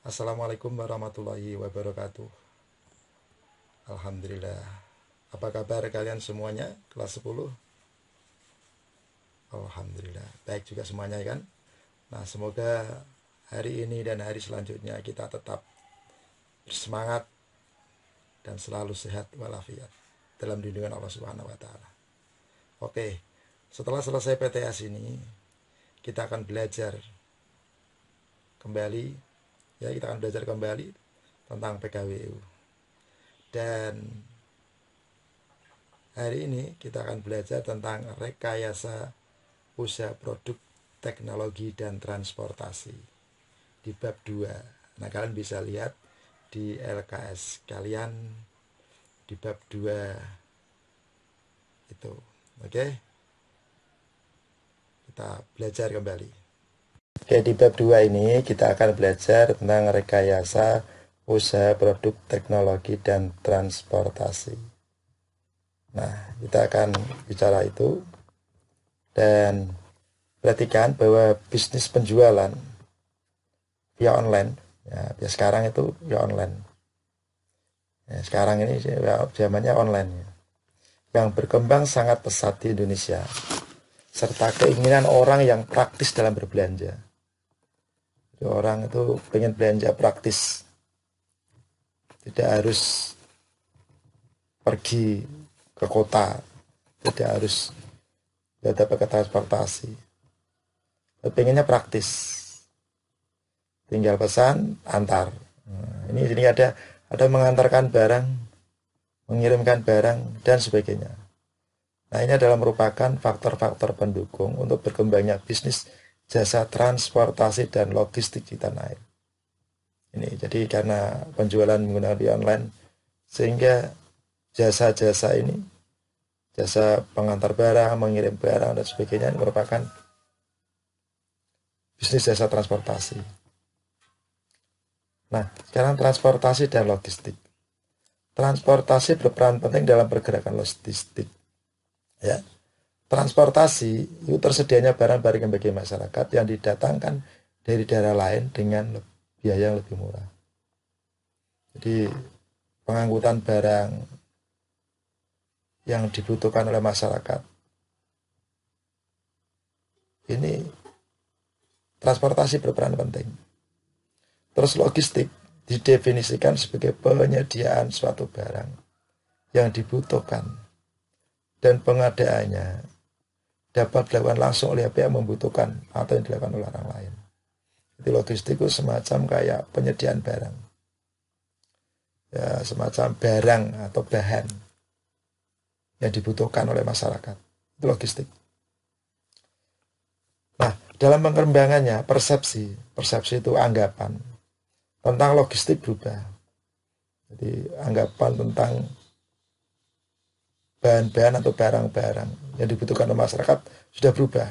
Assalamualaikum warahmatullahi wabarakatuh Alhamdulillah Apa kabar kalian semuanya kelas 10 Alhamdulillah Baik juga semuanya ya kan Nah semoga hari ini dan hari selanjutnya kita tetap bersemangat dan selalu sehat walafiat dalam lindungan Allah Subhanahu wa taala. Oke, setelah selesai PTS ini, kita akan belajar kembali ya kita akan belajar kembali tentang PKWU dan hari ini kita akan belajar tentang rekayasa usaha produk teknologi dan transportasi di bab 2 nah kalian bisa lihat di LKS kalian di bab 2 itu oke okay? kita belajar kembali Oke, di bab 2 ini kita akan belajar tentang rekayasa usaha produk teknologi dan transportasi. Nah, kita akan bicara itu. Dan perhatikan bahwa bisnis penjualan via online, ya, via ya sekarang itu via online. Ya, sekarang ini ya, zamannya online. Ya. Yang berkembang sangat pesat di Indonesia serta keinginan orang yang praktis dalam berbelanja orang itu pengen belanja praktis. Tidak harus pergi ke kota. Tidak harus tidak pakai transportasi. Tapi pengennya praktis. Tinggal pesan, antar. Nah, ini jadi ada ada mengantarkan barang, mengirimkan barang dan sebagainya. Nah, ini adalah merupakan faktor-faktor pendukung untuk berkembangnya bisnis jasa transportasi dan logistik di tanah air. Ini jadi karena penjualan menggunakan via online sehingga jasa-jasa ini jasa pengantar barang, mengirim barang dan sebagainya merupakan bisnis jasa transportasi. Nah, sekarang transportasi dan logistik. Transportasi berperan penting dalam pergerakan logistik. Ya, transportasi itu tersedianya barang-barang yang bagi masyarakat yang didatangkan dari daerah lain dengan biaya yang lebih murah. Jadi pengangkutan barang yang dibutuhkan oleh masyarakat ini transportasi berperan penting. Terus logistik didefinisikan sebagai penyediaan suatu barang yang dibutuhkan dan pengadaannya dapat dilakukan langsung oleh pihak membutuhkan atau yang dilakukan oleh orang lain. Jadi logistik itu semacam kayak penyediaan barang. Ya, semacam barang atau bahan yang dibutuhkan oleh masyarakat. Itu logistik. Nah, dalam pengembangannya persepsi, persepsi itu anggapan tentang logistik berubah. Jadi anggapan tentang bahan-bahan atau barang-barang yang dibutuhkan oleh masyarakat sudah berubah.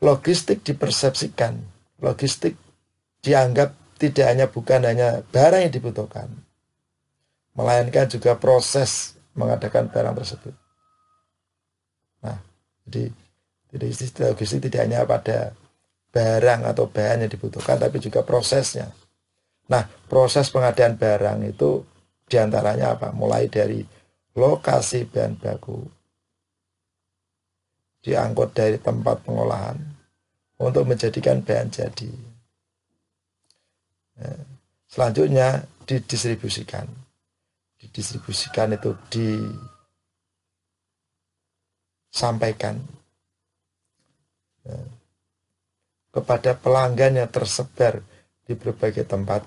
Logistik dipersepsikan, logistik dianggap tidak hanya bukan hanya barang yang dibutuhkan, melainkan juga proses mengadakan barang tersebut. Nah, jadi jadi logistik tidak hanya pada barang atau bahan yang dibutuhkan, tapi juga prosesnya. Nah, proses pengadaan barang itu diantaranya apa? Mulai dari lokasi bahan baku diangkut dari tempat pengolahan untuk menjadikan bahan jadi. Ya. Selanjutnya didistribusikan. Didistribusikan itu disampaikan ya, kepada pelanggan yang tersebar di berbagai tempat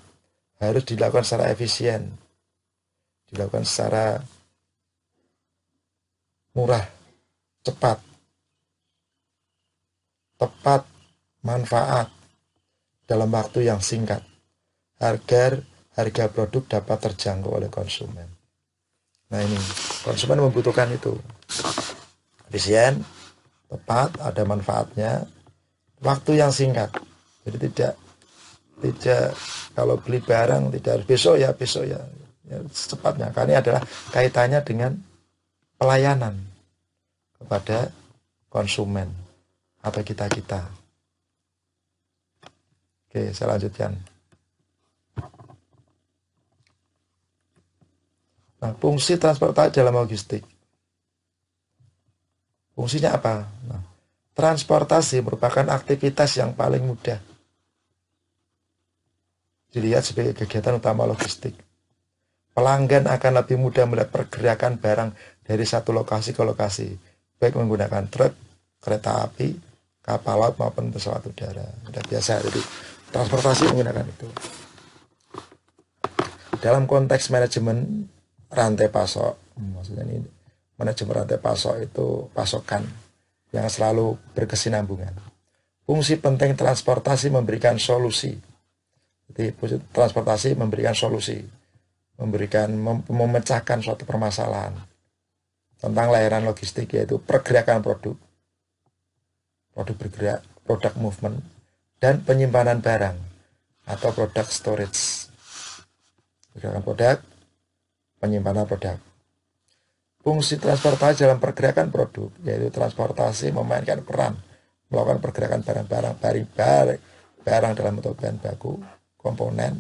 harus dilakukan secara efisien, dilakukan secara murah, cepat, tepat, manfaat dalam waktu yang singkat. Harga harga produk dapat terjangkau oleh konsumen. Nah ini konsumen membutuhkan itu. Efisien, tepat, ada manfaatnya, waktu yang singkat. Jadi tidak tidak kalau beli barang tidak harus besok ya besok ya, ya secepatnya karena ini adalah kaitannya dengan pelayanan kepada konsumen atau kita-kita. Oke, saya lanjutkan. Nah, fungsi transportasi dalam logistik. Fungsinya apa? Nah, transportasi merupakan aktivitas yang paling mudah dilihat sebagai kegiatan utama logistik Pelanggan akan lebih mudah melihat pergerakan barang dari satu lokasi ke lokasi, baik menggunakan truk, kereta api, kapal laut maupun pesawat udara. Sudah biasa jadi transportasi menggunakan itu. Dalam konteks manajemen rantai pasok, maksudnya ini manajemen rantai pasok itu pasokan yang selalu berkesinambungan. Fungsi penting transportasi memberikan solusi. Jadi transportasi memberikan solusi memberikan memecahkan suatu permasalahan tentang layanan logistik yaitu pergerakan produk, produk bergerak, produk movement, dan penyimpanan barang atau produk storage. Pergerakan produk, penyimpanan produk. Fungsi transportasi dalam pergerakan produk yaitu transportasi memainkan peran melakukan pergerakan barang-barang barang barang dalam bentuk bahan baku, komponen,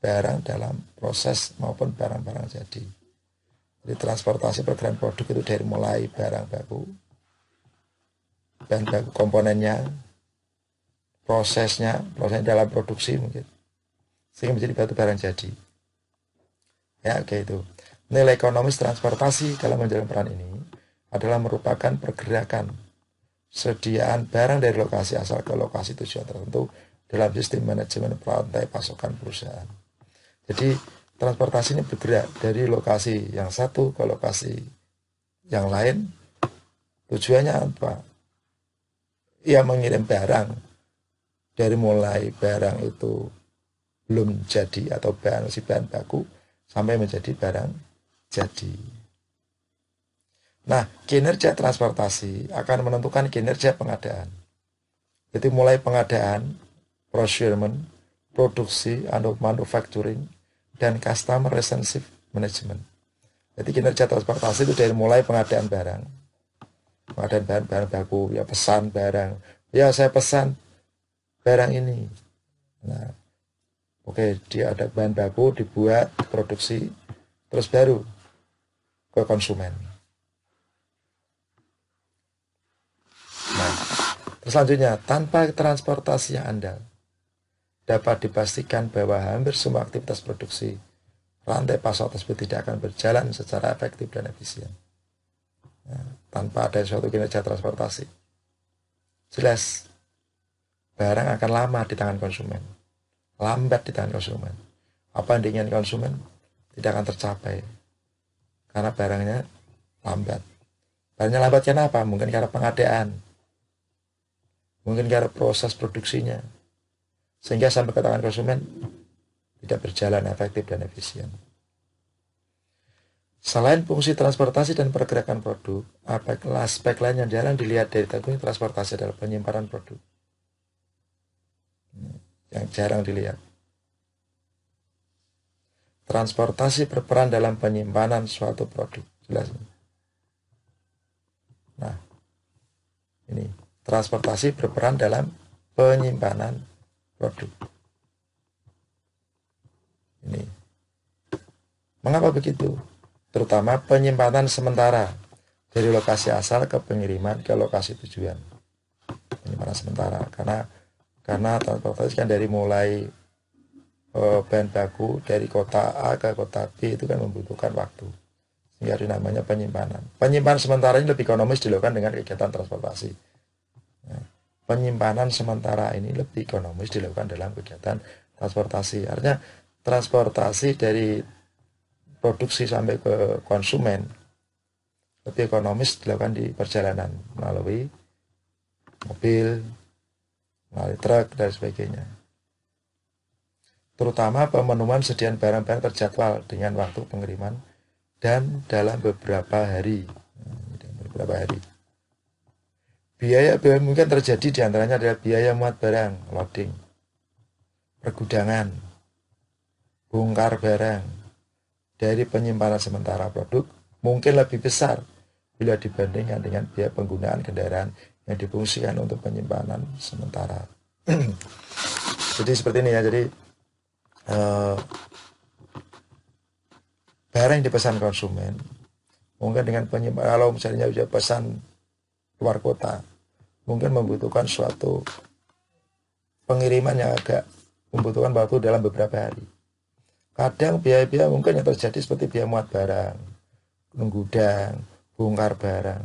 barang dalam proses maupun barang-barang jadi. Jadi transportasi pergerakan produk itu dari mulai barang baku, bahan baku komponennya, prosesnya, prosesnya dalam produksi mungkin, sehingga menjadi batu barang jadi. Ya, oke itu. Nilai ekonomis transportasi dalam menjalankan peran ini adalah merupakan pergerakan sediaan barang dari lokasi asal ke lokasi tujuan tertentu dalam sistem manajemen perantai pasokan perusahaan. Jadi transportasi ini bergerak dari lokasi yang satu ke lokasi yang lain. Tujuannya apa? Ia ya, mengirim barang. Dari mulai barang itu belum jadi atau bahan si bahan baku sampai menjadi barang jadi. Nah, kinerja transportasi akan menentukan kinerja pengadaan. Jadi mulai pengadaan, procurement, produksi, atau manufacturing, dan customer relationship management. Jadi kinerja transportasi itu dari mulai pengadaan barang, pengadaan barang, barang baku, ya pesan barang, ya saya pesan barang ini. Nah, oke okay, dia ada bahan baku dibuat produksi terus baru ke konsumen. Nah, terus selanjutnya tanpa transportasi yang andal dapat dipastikan bahwa hampir semua aktivitas produksi rantai pasok tersebut tidak akan berjalan secara efektif dan efisien ya, tanpa ada suatu kinerja transportasi. Jelas, barang akan lama di tangan konsumen, lambat di tangan konsumen. Apa yang diinginkan konsumen tidak akan tercapai karena barangnya lambat. Barangnya lambat karena apa? Mungkin karena pengadaan, mungkin karena proses produksinya, sehingga sampai ke tangan konsumen tidak berjalan efektif dan efisien. Selain fungsi transportasi dan pergerakan produk, aspek lain yang jarang dilihat dari teknik transportasi adalah penyimpanan produk. Hmm, yang jarang dilihat. Transportasi berperan dalam penyimpanan suatu produk. Jelas. Nah, ini transportasi berperan dalam penyimpanan produk. Ini. Mengapa begitu? Terutama penyimpanan sementara dari lokasi asal ke pengiriman ke lokasi tujuan. Penyimpanan sementara karena karena transportasi kan dari mulai e, bahan baku dari kota A ke kota B itu kan membutuhkan waktu sehingga ada namanya penyimpanan penyimpanan sementara ini lebih ekonomis dilakukan dengan kegiatan transportasi Nah penyimpanan sementara ini lebih ekonomis dilakukan dalam kegiatan transportasi. Artinya transportasi dari produksi sampai ke konsumen lebih ekonomis dilakukan di perjalanan melalui mobil, melalui truk dan sebagainya. Terutama pemenuhan sediaan barang-barang terjadwal dengan waktu pengiriman dan dalam beberapa hari. Dalam beberapa hari. Biaya biaya mungkin terjadi diantaranya adalah biaya muat barang, loading, pergudangan, bongkar barang dari penyimpanan sementara produk mungkin lebih besar bila dibandingkan dengan biaya penggunaan kendaraan yang difungsikan untuk penyimpanan sementara. jadi seperti ini ya, jadi uh, barang yang dipesan konsumen mungkin dengan penyimpanan kalau misalnya sudah pesan luar kota mungkin membutuhkan suatu pengiriman yang agak membutuhkan waktu dalam beberapa hari. Kadang biaya-biaya mungkin yang terjadi seperti biaya muat barang, menggudang, bongkar barang,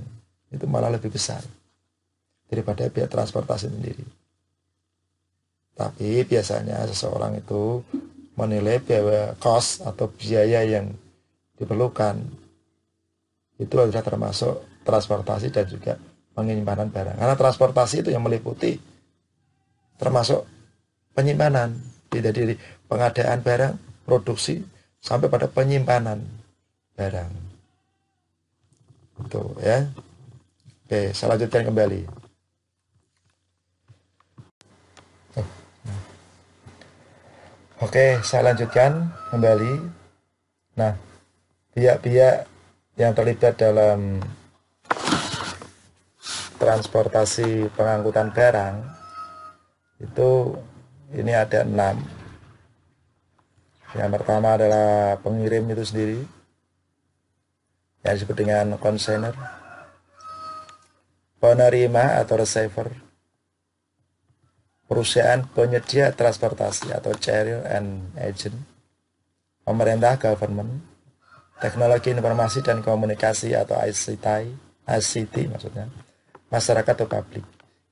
itu malah lebih besar daripada biaya transportasi sendiri. Tapi biasanya seseorang itu menilai biaya cost atau biaya yang diperlukan itu sudah termasuk transportasi dan juga penyimpanan barang. Karena transportasi itu yang meliputi termasuk penyimpanan, tidak dari pengadaan barang, produksi sampai pada penyimpanan barang. Itu ya. Oke, saya lanjutkan kembali. Oke, saya lanjutkan kembali. Nah, pihak-pihak yang terlibat dalam transportasi pengangkutan barang itu ini ada enam. Yang pertama adalah pengirim itu sendiri, yang disebut dengan konsener penerima atau receiver, perusahaan penyedia transportasi atau carrier and agent, pemerintah government, teknologi informasi dan komunikasi atau ICT, ICT maksudnya, masyarakat atau publik.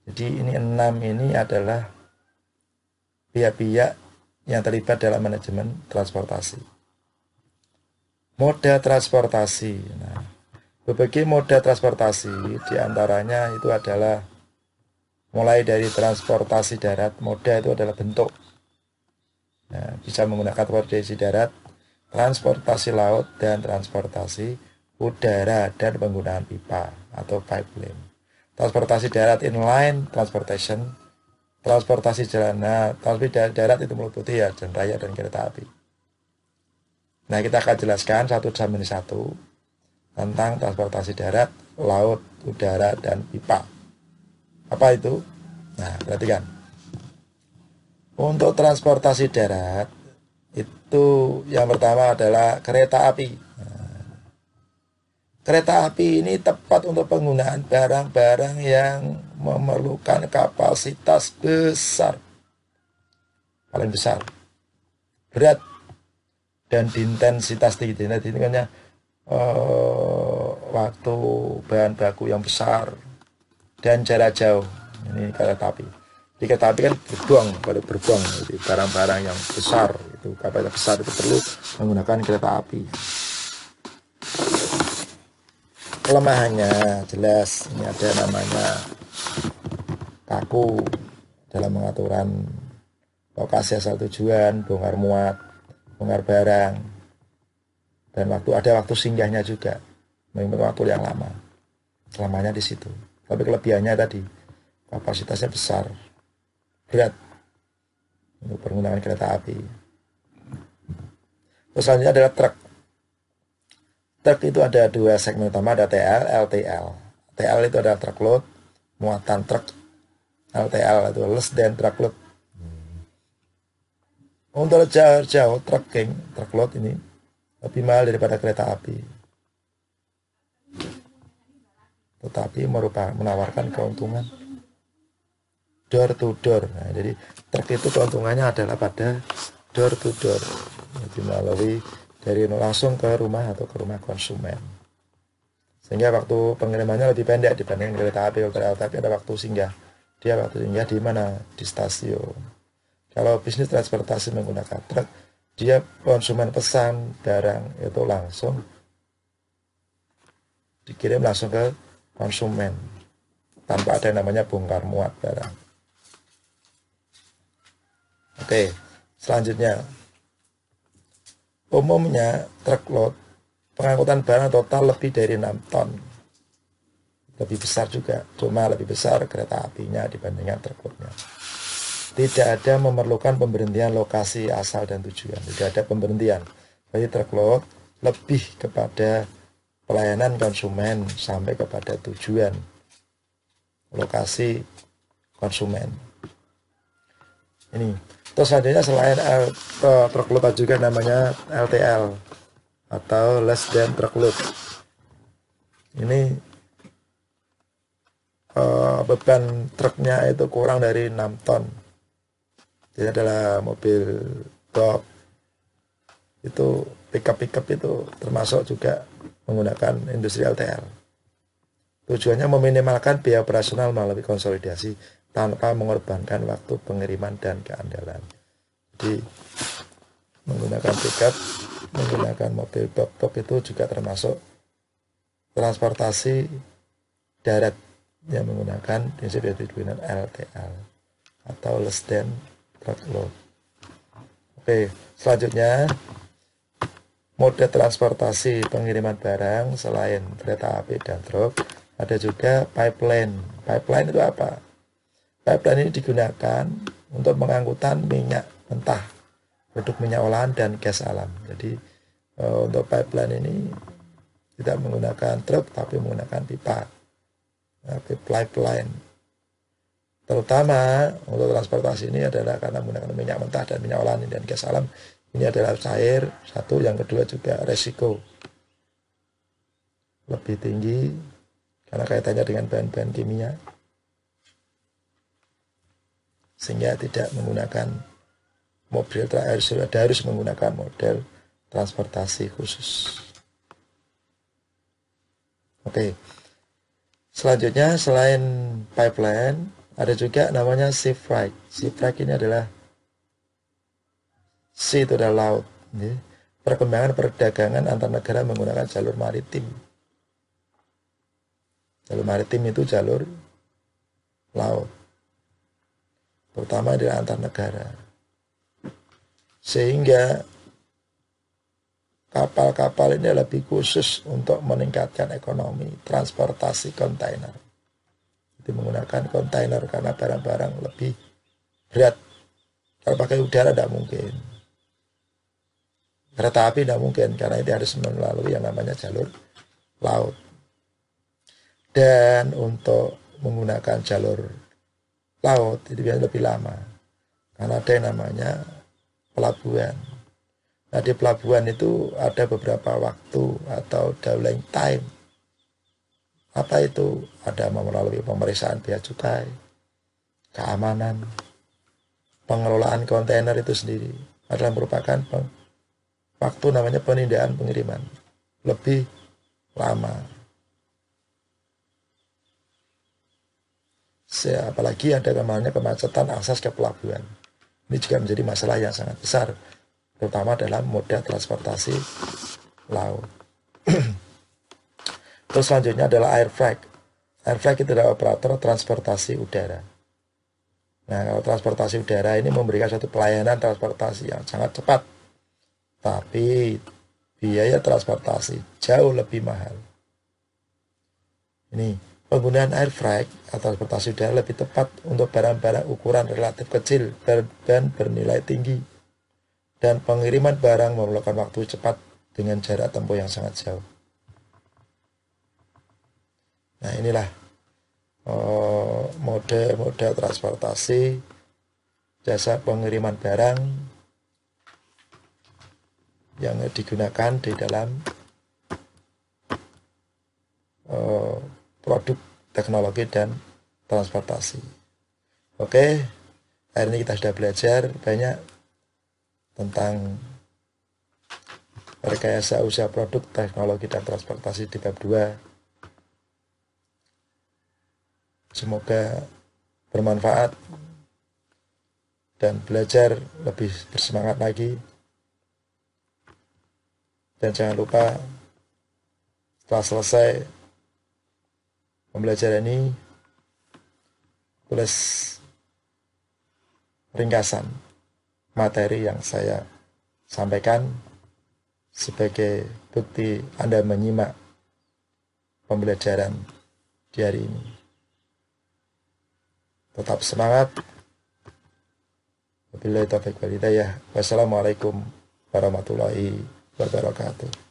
Jadi ini enam ini adalah pihak-pihak yang terlibat dalam manajemen transportasi. Moda transportasi. Nah, berbagai moda transportasi diantaranya itu adalah mulai dari transportasi darat, moda itu adalah bentuk. Nah, bisa menggunakan transportasi darat, transportasi laut, dan transportasi udara dan penggunaan pipa atau pipeline transportasi darat inline transportation, transportasi jalan nah, transportasi darat itu meliputi ya jalan raya dan kereta api. Nah kita akan jelaskan satu ini satu tentang transportasi darat, laut, udara, dan pipa. Apa itu? Nah, perhatikan. Untuk transportasi darat, itu yang pertama adalah kereta api. Nah, Kereta api ini tepat untuk penggunaan barang-barang yang memerlukan kapasitas besar, paling besar, berat, dan intensitas tinggi. ini kan ya eh, waktu bahan baku yang besar dan jarak jauh. Ini kereta api. Di kereta api kan berbuang, pada berbuang, barang-barang yang besar itu kapasitas besar itu perlu menggunakan kereta api kelemahannya jelas ini ada namanya kaku dalam pengaturan lokasi asal tujuan bongkar muat bongkar barang dan waktu ada waktu singgahnya juga memang waktu yang lama selamanya di situ tapi kelebihannya tadi kapasitasnya besar berat untuk pergunakan kereta api Terus selanjutnya adalah truk Truk itu ada dua segmen utama, ada TL, LTL. TL itu ada load, muatan truk. LTL itu less than truckload. Hmm. Untuk jauh-jauh trucking, load ini lebih mahal daripada kereta api. Tetapi merupakan menawarkan keuntungan door to door. Nah, jadi truk itu keuntungannya adalah pada door to door, jadi melalui dari langsung ke rumah atau ke rumah konsumen. Sehingga waktu pengirimannya lebih pendek dibandingkan kereta api. Kalau kereta api ada waktu singgah. Dia waktu singgah di mana? Di stasiun. Kalau bisnis transportasi menggunakan truk, dia konsumen pesan barang itu langsung dikirim langsung ke konsumen tanpa ada yang namanya bongkar muat barang. Oke, selanjutnya Umumnya truk load pengangkutan barang total lebih dari 6 ton. Lebih besar juga, cuma lebih besar kereta apinya dibandingkan truk loadnya Tidak ada memerlukan pemberhentian lokasi asal dan tujuan. Tidak ada pemberhentian. Jadi load lebih kepada pelayanan konsumen sampai kepada tujuan lokasi konsumen. Ini Terus selanjutnya selain L, uh, truck juga namanya LTL atau less than truckload. Ini uh, beban truknya itu kurang dari 6 ton. Jadi adalah mobil top itu pickup pickup itu termasuk juga menggunakan industri LTL. Tujuannya meminimalkan biaya operasional melalui konsolidasi tanpa mengorbankan waktu pengiriman dan keandalan. Jadi menggunakan tiket, menggunakan mobil top-top itu juga termasuk transportasi darat yang menggunakan prinsip yang digunakan LTL atau less than truckload. Oke, selanjutnya mode transportasi pengiriman barang selain kereta api dan truk ada juga pipeline. Pipeline itu apa? Pipeline ini digunakan untuk pengangkutan minyak mentah, produk minyak olahan dan gas alam. Jadi eh, untuk pipeline ini tidak menggunakan truk tapi menggunakan pipa, nah, pipeline. Terutama untuk transportasi ini adalah karena menggunakan minyak mentah dan minyak olahan dan gas alam. Ini adalah cair, satu, yang kedua juga resiko lebih tinggi karena kaitannya dengan bahan-bahan kimia sehingga tidak menggunakan mobil harus eh, sudah harus menggunakan model transportasi khusus. Oke. Selanjutnya selain pipeline ada juga namanya sea freight. Sea freight ini adalah sea itu adalah laut. ini ya. Perkembangan perdagangan antar negara menggunakan jalur maritim. Jalur maritim itu jalur laut terutama di antar negara. Sehingga kapal-kapal ini lebih khusus untuk meningkatkan ekonomi transportasi kontainer. Jadi menggunakan kontainer karena barang-barang lebih berat. Kalau pakai udara tidak mungkin. Kereta api tidak mungkin karena itu harus melalui yang namanya jalur laut. Dan untuk menggunakan jalur laut itu biasanya lebih lama karena ada yang namanya pelabuhan nah di pelabuhan itu ada beberapa waktu atau dwelling time apa itu ada melalui pemeriksaan biaya cukai keamanan pengelolaan kontainer itu sendiri adalah merupakan waktu namanya penindaan pengiriman lebih lama apalagi ada namanya kemacetan akses ke pelabuhan. Ini juga menjadi masalah yang sangat besar, terutama dalam moda transportasi laut. Terus selanjutnya adalah air freight. Air freight itu adalah operator transportasi udara. Nah, kalau transportasi udara ini memberikan satu pelayanan transportasi yang sangat cepat, tapi biaya transportasi jauh lebih mahal. Ini Penggunaan air freight atau transportasi udara lebih tepat untuk barang-barang ukuran relatif kecil dan bernilai tinggi. Dan pengiriman barang memerlukan waktu cepat dengan jarak tempuh yang sangat jauh. Nah inilah eh, mode-mode uh, transportasi jasa pengiriman barang yang digunakan di dalam uh, produk teknologi dan transportasi. Oke, hari ini kita sudah belajar banyak tentang rekayasa usaha produk teknologi dan transportasi di bab 2. Semoga bermanfaat dan belajar lebih bersemangat lagi. Dan jangan lupa setelah selesai pembelajaran ini plus ringkasan materi yang saya sampaikan sebagai bukti Anda menyimak pembelajaran di hari ini. Tetap semangat. Wabillahi taufiq wal hidayah. Wassalamualaikum warahmatullahi wabarakatuh.